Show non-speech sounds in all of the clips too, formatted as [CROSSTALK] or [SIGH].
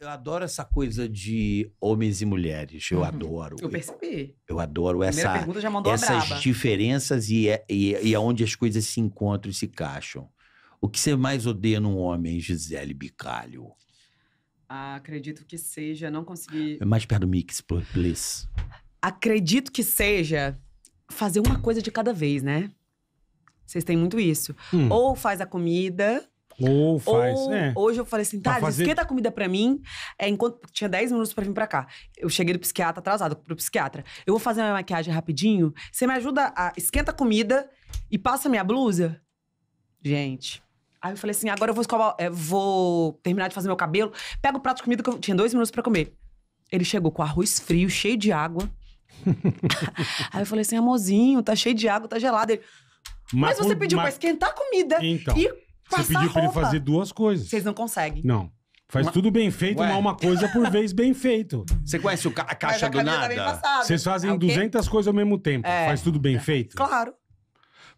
Eu adoro essa coisa de homens e mulheres. Eu uhum. adoro. Eu percebi. Eu, eu adoro essa, essas diferenças e, é, e, e aonde as coisas se encontram e se encaixam. O que você mais odeia num homem, Gisele Bicalho? Ah, acredito que seja, não consegui. É mais perto do mix, please. Acredito que seja fazer uma coisa de cada vez, né? Vocês têm muito isso. Hum. Ou faz a comida, ou faz. Ou, é. Hoje eu falei assim, tá, fazer... esquenta a comida pra mim. É, enquanto tinha 10 minutos pra vir pra cá. Eu cheguei do psiquiatra atrasado, pro psiquiatra. Eu vou fazer minha maquiagem rapidinho. Você me ajuda a esquenta a comida e passa minha blusa? Gente. Aí eu falei assim, agora eu vou escovar, é, vou terminar de fazer meu cabelo. Pega o prato de comida que eu tinha dois minutos pra comer. Ele chegou com arroz frio, cheio de água. [LAUGHS] Aí eu falei assim, amorzinho, tá cheio de água, tá gelado. Ele, mas, mas você pediu mas... pra esquentar a comida então. e você pediu pra ele fazer duas coisas. Vocês não conseguem. Não. Faz Uma- tudo bem feito, Ué. mas uma coisa por vez bem feito. Você conhece o ca- a caixa do nada? Vocês fazem É ah, 200 coisas ao mesmo tempo. É. Faz tudo bem é. feito? Claro.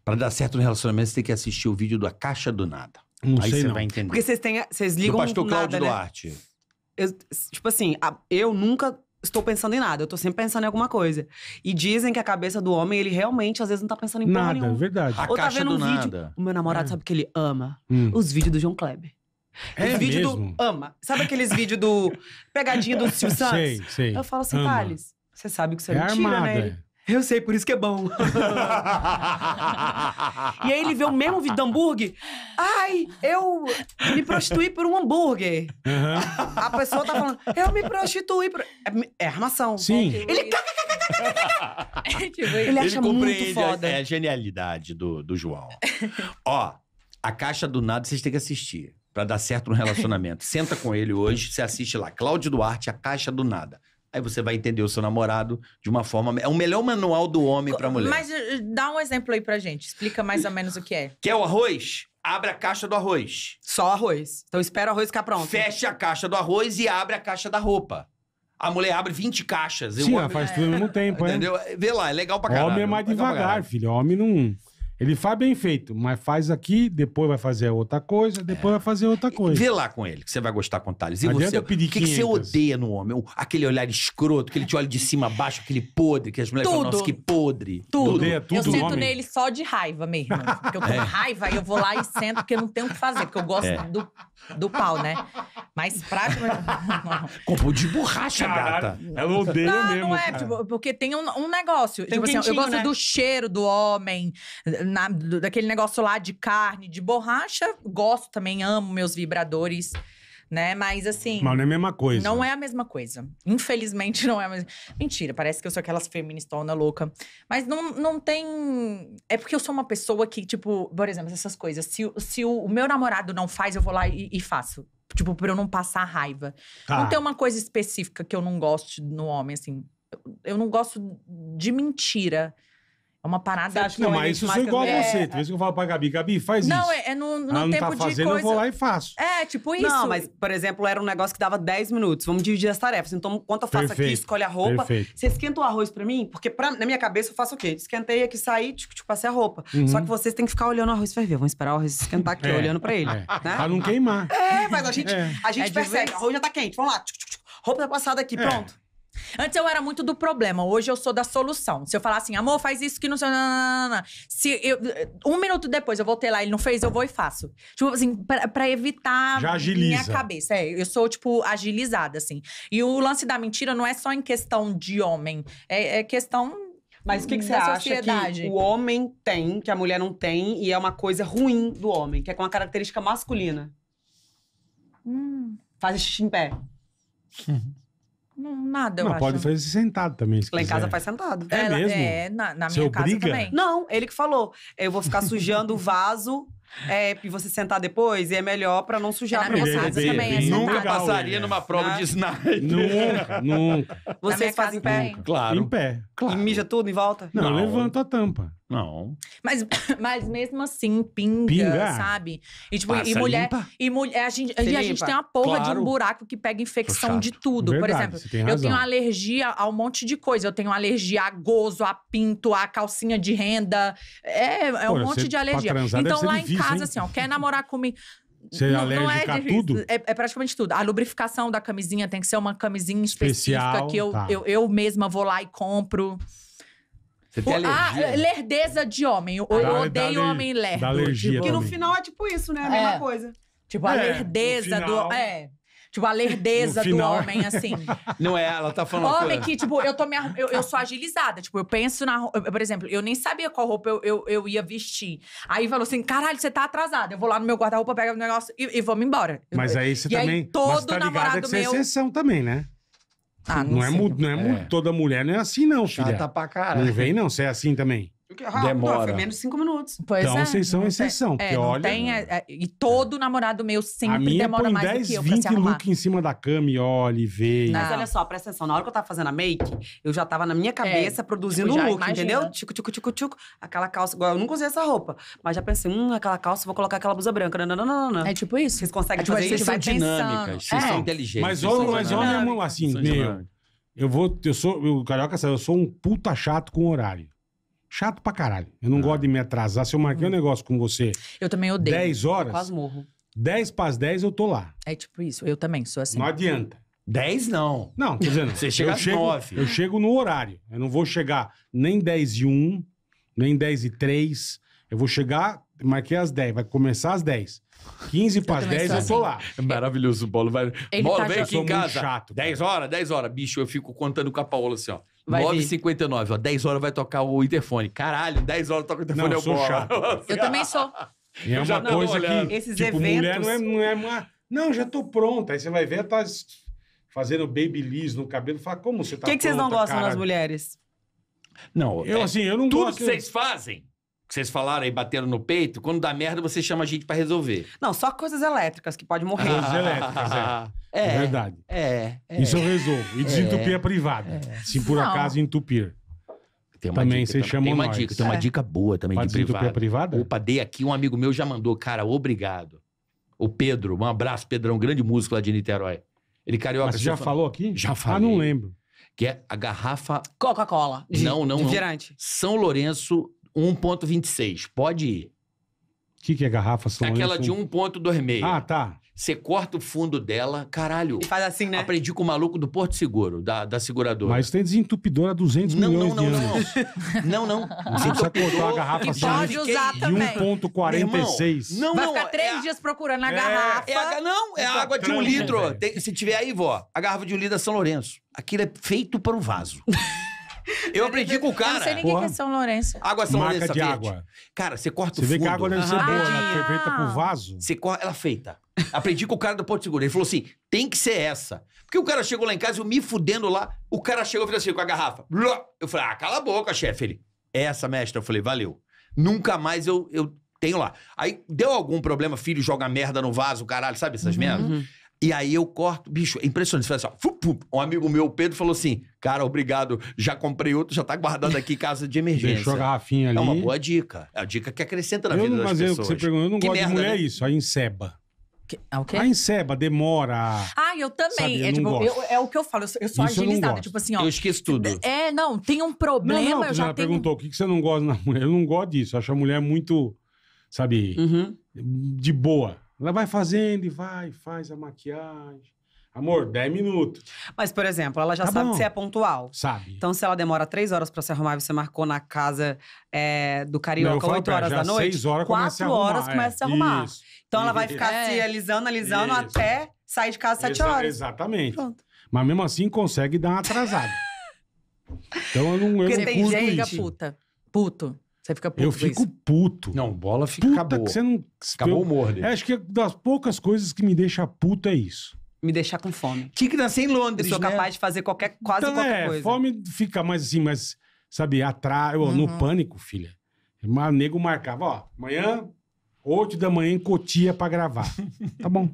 Pra dar certo no relacionamento, você tem que assistir o vídeo da caixa do nada. Não Aí sei você não. vai entender. Porque vocês têm, vocês ligam o pastor nada, Cláudio né? Duarte. Eu- tipo assim, a- eu nunca estou pensando em nada, eu estou sempre pensando em alguma coisa. E dizem que a cabeça do homem, ele realmente às vezes não tá pensando em nada, é nenhuma. verdade. A tá caixa vendo um vídeo. O meu namorado é. sabe que ele ama Hum. os vídeos do João Kleber. É o vídeo mesmo? do ama. Sabe aqueles vídeos do [LAUGHS] pegadinha do Silvio Santos? Sei, sei. Eu falo assim, Thales, você sabe que você é, né? Ele, eu sei, por isso que é bom. [LAUGHS] e aí ele vê o mesmo vídeo do hambúrguer. Ai, eu me prostituí por um hambúrguer. Uhum. A pessoa tá falando, eu me prostituí por. É, é armação. Sim. Bom, ele. ele, é [LAUGHS] tipo ele acha muito foda. É a, a genialidade do, do João. Ó, a caixa do nada vocês têm que assistir para dar certo no relacionamento. Senta com ele hoje, você assiste lá. Cláudio Duarte, a caixa do nada. Aí você vai entender o seu namorado de uma forma. É o melhor manual do homem para mulher. Mas eh, eh, dá um exemplo aí pra gente. Explica mais ou menos o que é. Quer o arroz? Abre a caixa do arroz. Só arroz. Então espera o arroz ficar pronto. Feche a caixa do arroz e abre a caixa da roupa. A mulher abre 20 caixas. Sim, faz tudo no mesmo tempo, hein? Entendeu? Vê lá, é legal pra caralho. Homem é mais é devagar, filho. Homem não. Ele faz bem feito, mas faz aqui, depois vai fazer outra coisa, depois é. vai fazer outra coisa. Vê lá com ele, que você vai gostar com o Thales. E Adianta você, pedir o que, que, você odeia no homem? Aquele olhar escroto, que ele te olha de cima a baixo, aquele podre, que as mulheres tudo. falam, nossa, que podre. Tudo. tudo eu sinto nele só de raiva mesmo. Porque eu tô [LAUGHS] com é. raiva e eu vou lá e sento, porque eu não tenho o que fazer, porque eu gosto é. do do pau, né? Mas prático. [LAUGHS] Comprou de borracha, gata. Ela odeia não, mesmo. Não, é, tipo, porque tem um, um negócio. Tem tipo, um assim, eu gosto né? do cheiro do homem, na, do, daquele negócio lá de carne, de borracha. Gosto também, amo meus vibradores né? Mas assim. Mas não é a mesma coisa. Não é a mesma coisa. Infelizmente [LAUGHS] não é a mesma. Mentira, parece que eu sou aquelas feministona louca. Mas não, não tem. É porque eu sou uma pessoa que, tipo, por exemplo, essas coisas. Se, se o, o meu namorado não faz, eu vou lá e, e faço. Tipo, pra eu não passar raiva. Tá. Não tem uma coisa específica que eu não gosto no homem, assim. Eu, eu não gosto de mentira. É uma parada acha que não, mas isso sou né? igual a é... você. Tem vezes que eu falo pra Gabi, Gabi, faz não, isso. Não, é, é no, no Ela tempo não tá fazendo, coisa... eu vou lá e faço. É, tipo isso. Não, mas, por exemplo, era um negócio que dava 10 minutos. Vamos dividir as tarefas. Então, quanto eu faço Perfeito. aqui, escolhe a roupa. Perfeito. Você esquenta o arroz pra mim? Porque pra, na minha cabeça eu faço o quê? Esquentei aqui, saí, tipo, tipo passei a roupa. Uhum. Só que vocês têm que ficar olhando o arroz ferver. Vão esperar o arroz esquentar aqui, é. olhando pra ele. É. Né? Pra não queimar. É, mas a gente, é. a gente é percebe. O arroz já tá quente. Vamos lá. Roupa tá passada aqui, é. pronto. Antes eu era muito do problema, hoje eu sou da solução. Se eu falar assim, amor, faz isso que não sei. Não, não, não, Se eu, um minuto depois eu voltei lá, ele não fez, eu vou e faço. Tipo assim, pra, pra evitar Já minha cabeça. É, eu sou, tipo, agilizada, assim. E o lance da mentira não é só em questão de homem, é, é questão mas o que, que você acha que o homem tem, que a mulher não tem, e é uma coisa ruim do homem, que é com uma característica masculina? Hum. Faz xixi em pé. [LAUGHS] Não, nada, eu não, acho. pode fazer sentado também. Se Lá quiser. em casa faz sentado. É, é, é mesmo? É, na, na minha obriga? casa também. Não, ele que falou. Eu vou ficar sujando o vaso. É, e você sentar depois, e é melhor pra não sujar pra é você também. É nunca passaria numa prova de snipe Nunca, nunca. Vocês fazem em pé? Nunca. Claro. Em pé. Claro. E mija tudo em volta? Não, não. levanto a tampa. Não. Mas, [COUGHS] mas mesmo assim, pinga, pinga. sabe? E, tipo, Passa, e mulher. Limpa. E mulher. É, a gente, e a gente tem uma porra claro. de um buraco que pega infecção de tudo. Verdade, Por exemplo, eu tenho alergia a um monte de coisa. Eu tenho alergia a gozo, a pinto, a calcinha de renda. É, é Pô, um monte de alergia. Então, lá difícil, em casa, hein? assim, ó, quer namorar comigo. Você é não, não é tudo? É, é, praticamente tudo. A lubrificação da camisinha tem que ser uma camisinha específica Especial, que eu, tá. eu, eu mesma vou lá e compro. Você tem ah, alergia? Ah, lerdeza de homem. Eu, eu odeio dá homem lerdo. Dá alergia Porque tipo, Que no final é tipo isso, né? A mesma é. coisa. Tipo, a é, lerdeza final... do... É. Tipo, a lerdeza do homem, assim. [LAUGHS] Não é, ela tá falando. Homem que, tipo, eu tô me eu, eu, sou agilizada. Tipo, eu penso na Por exemplo, eu nem sabia qual roupa eu, eu, eu ia vestir. Aí falou assim: caralho, você tá atrasada. Eu vou lá no meu guarda-roupa, pego o negócio e, e vou-me embora. Mas aí você e também. Aí, todo mas tá namorado que você é meu. É exceção também, né? Ah, não, não, é, não é, mu- é. toda mulher, não é assim, não, filha. Chata pra caralho. Não vem, não, você é assim também rápido, Demora. Ó, foi menos de cinco minutos. Pois então, é, vocês são exceção. É, olha... Tem, é, é e é. todo namorado meu sempre a minha demora põe mais 10, do que eu 20 pra look em cima da cama e olha e vê. Mas olha só, presta atenção. Na hora que eu tava fazendo a make, eu já tava na minha é, cabeça é, produzindo tipo, um look, imagina. entendeu? Tico, tico, tico, tico. Aquela calça. Igual, eu nunca usei essa roupa. Mas já pensei, hum, aquela calça, vou colocar aquela blusa branca. Não, não, não, não. É tipo isso. Vocês conseguem é, tipo, fazer vocês assim, isso? Vocês são dinâmicas. Vocês são inteligentes. Mas olha, assim, meu... Eu vou, eu sou, o carioca sabe, eu sou um puta chato com horário. Chato pra caralho. Eu não ah. gosto de me atrasar. Se eu marquei hum. um uhum. negócio com você. Eu também odeio. 10 horas. Eu quase morro. 10 pras 10 eu tô lá. É tipo isso. Eu também sou assim. Não adianta. 10 não. Não, quer dizer, não. [LAUGHS] Você chega eu às chego, 9. Eu chego no horário. Eu não vou chegar nem 10 e 1, nem 10 e 3. Eu vou chegar, marquei às 10, vai começar às 10. 15 para as 10 eu tô assim. lá. É maravilhoso, o bolo. Vai. Ele Bola, tá vem aqui em casa. Chato, 10 horas, 10 horas. Bicho, eu fico contando com a Paola assim, ó. 9h59, ó. 10 horas vai tocar o interfone. Caralho, 10 horas toca o interfone. Não, é eu sou bola. chato. [LAUGHS] Eu também sou. E é uma coisa que, Esses tipo, eventos... mulher não é, não é uma... Não, já tô pronta. Aí você vai ver, tá fazendo babyliss no cabelo. Fala, como você tá O que, que pronta, vocês não gostam caralho? nas mulheres? Não, eu é, assim, eu não tudo gosto... Tudo que vocês fazem vocês falaram aí, bateram no peito, quando dá merda, você chama a gente para resolver. Não, só coisas elétricas que pode morrer. Coisas elétricas, é. [LAUGHS] É, é verdade. É, é, Isso eu resolvo. E desentupir é, a privada. É. Se por Não. acaso entupir. também você chama Tem uma nós. dica, tem uma é. dica boa também pra de privada. a privada? Opa, dei aqui, um amigo meu já mandou. Cara, obrigado. O Pedro, um abraço, Pedrão, grande músico lá de Niterói. Ele carioca. Mas você já falou, falou aqui? Já falei. Ah, não lembro. Que é a garrafa... Coca-Cola. Não, não, refrigerante São Lourenço 1,26. Pode ir. O que, que é garrafa São Aquela de 1,26. Ah, tá. Você corta o fundo dela, caralho. E faz assim, né? Aprendi com o maluco do Porto Seguro, da, da seguradora. Mas tem desentupidora 200 não, milhões não, não, de anos. Não, não, não. Você precisa cortar a garrafa assim, pode de 1,46. Não, não. Vai ficar é três é dias procurando a é, garrafa. É a, não, é a então, água de um litro. Tem, se tiver aí, vó, a garrafa de um litro da é São Lourenço. Aquilo é feito para o vaso. [LAUGHS] Eu aprendi com o cara. Eu não sei nem o que é São Lourenço. Água São Marca de água. Cara, você corta Você o fundo. vê que a água deve ser boa, né? Foi feita pro vaso. Você corta, ela é feita. Aprendi com o cara do Porto Seguro. Ele falou assim: tem que ser essa. Porque o cara chegou lá em casa, eu me fudendo lá, o cara chegou e fez assim com a garrafa. Eu falei: ah, cala a boca, chefe. Ele, é essa, mestre. Eu falei: valeu. Nunca mais eu, eu tenho lá. Aí deu algum problema, filho joga merda no vaso, caralho, sabe essas uhum. merdas? Uhum. E aí eu corto, bicho, é impressionante. Você fala assim, ó, fup, um amigo meu, Pedro, falou assim: cara, obrigado, já comprei outro, já tá guardado aqui casa de emergência. Deixou a garrafinha ali. É uma boa dica. É a dica que acrescenta na eu vida não, das pessoas. Eu, é que você pergunta eu não que gosto merda, de mulher né? É isso, a enceba. Que, ah, okay. A enceba demora. Ah, eu também. Sabe, eu é, tipo, eu, é, o que eu falo, eu sou Isso agilizada. Tipo assim, ó. Eu esqueço tudo. É, não, tem um problema, não, não, eu já tenho... perguntou, o que você não gosta na mulher? Eu não gosto disso. Eu acho a mulher muito, sabe, uhum. de boa. Ela vai fazendo e vai, faz a maquiagem. Amor, 10 minutos. Mas, por exemplo, ela já tá sabe bom. que você é pontual. Sabe. Então, se ela demora 3 horas pra se arrumar e você marcou na casa é, do Carioca Não, 8 horas da noite. 6 horas 4 começa horas começa a se é. arrumar. Isso. Então, ela vai ficar é. se alisando, alisando Isso. até sair de casa 7 Exa horas. Exatamente. Pronto. Mas mesmo assim, consegue dar uma atrasada. [LAUGHS] então, eu não eu Porque não tem gente puta. Puto. Você fica puto. Eu fico isso. puto. Não, bola fica Puta acabou. Que você não... Acabou o morder. É, acho que é das poucas coisas que me deixa puto é isso. Me deixar com fome. Tinha que nascer em Londres, Eu sou né? capaz de fazer qualquer, quase então, qualquer é, coisa. fome fica mais assim, mas, sabe, atrás... Uhum. No pânico, filha. O nego marcava, ó, amanhã, 8 da manhã em Cotia pra gravar. [LAUGHS] tá bom.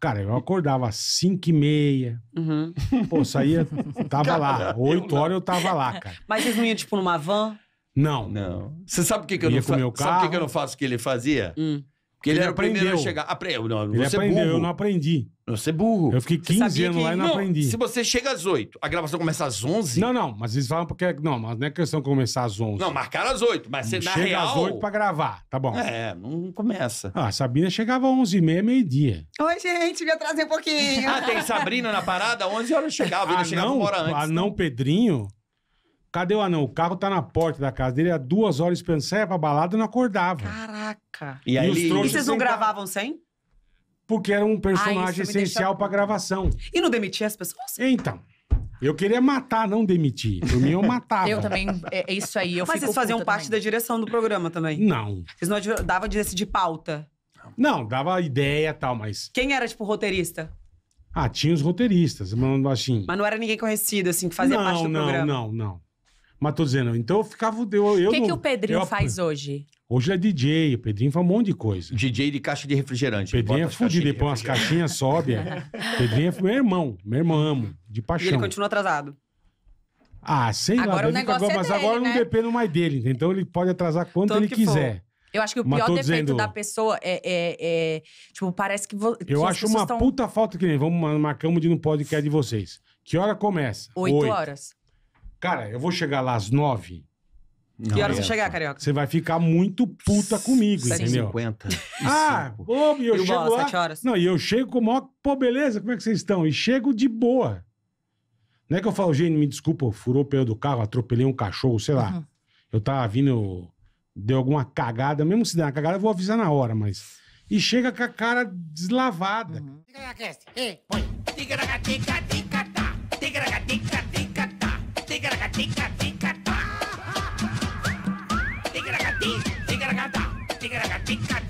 Cara, eu acordava às 5 e meia. Uhum. Pô, saía, [LAUGHS] tava lá. 8 horas eu tava lá, cara. Mas vocês não iam, tipo, numa van? Não. Não. Você sabe o que, que eu Ia não com meu faço? Sabe o que, eu não faço que ele fazia? Hum. Porque ele, ele era o primeiro a chegar. Apre... Não, Ele você é aprendeu, burro. eu não aprendi. Você é burro. Eu fiquei 15 anos que- lá e não aprendi. Se você chega às 8, a gravação começa às 11? Não, não, mas eles falam porque. Não, mas não é questão de começar às 11. Não, marcaram às 8, mas você, na Chega real... às 8 pra gravar, tá bom. É, não começa. Ah, a Sabrina chegava às 11h30, meio-dia. Oi, gente, me atrasei um pouquinho. Ah, tem Sabrina na parada, 11 horas chegava, ele ah, chegava uma hora antes. Ah, não Pedrinho Cadê o anão? O carro tá na porta da casa dele há duas horas Pensava pra balada e não acordava. Caraca. E, aí, E vocês não gravavam sem? Porque era um Ah, personagem deixa essencial pra gravação. E não demitia as pessoas? Então, eu queria matar, não demitir. Por mim, eu [LAUGHS] matava. Eu também, é, é, isso aí. Eu Mas vocês faziam parte da direção do programa também. Não. Vocês não dava de decidir pauta. Não, dava ideia e tal, mas... Quem era, tipo, roteirista? Ah, tinha os roteiristas, mas assim... Mas não era ninguém conhecido, assim, que fazia não, parte do não, programa. não, não. Mas tô dizendo, então eu ficava. Eu, eu o que, que o Pedrinho eu, faz hoje? Hoje é DJ, o Pedrinho faz um monte de coisa. DJ de caixa de refrigerante. Pedrinho é fudido, depois umas caixinhas sobe. É. [LAUGHS] Pedrinho é meu irmão, meu irmão amo, de paixão. E ele continua atrasado. Ah, sei agora lá. O negócio agora, é mas dele, agora né? não dependo mais dele, então ele pode atrasar quanto Todo ele quiser. Eu acho que o mas pior defeito dizendo... da pessoa é, é, é, Tipo, parece que. Vo... Eu que acho uma puta falta que nem. Vamos, cama de não podcast de vocês. Que hora começa? Oito, Oito. horas. Cara, eu vou chegar lá às nove. que hora você é chegar, Carioca? Você vai ficar muito puta comigo, 7, entendeu? 50. Ah, ô, e eu, eu chego bola, lá... Horas. Não, e eu chego com o maior... Pô, beleza, como é que vocês estão? E chego de boa. Não é que eu falo, gente, me desculpa, furou o pneu do carro, atropelei um cachorro, sei lá. Uhum. Eu tava vindo... Deu alguma cagada. Mesmo se der uma cagada, eu vou avisar na hora, mas... E chega com a cara deslavada. Uhum. Tikka, tikka, ta. Tikka, tica, tikka, tica, tica, Tikka, tica, tikka.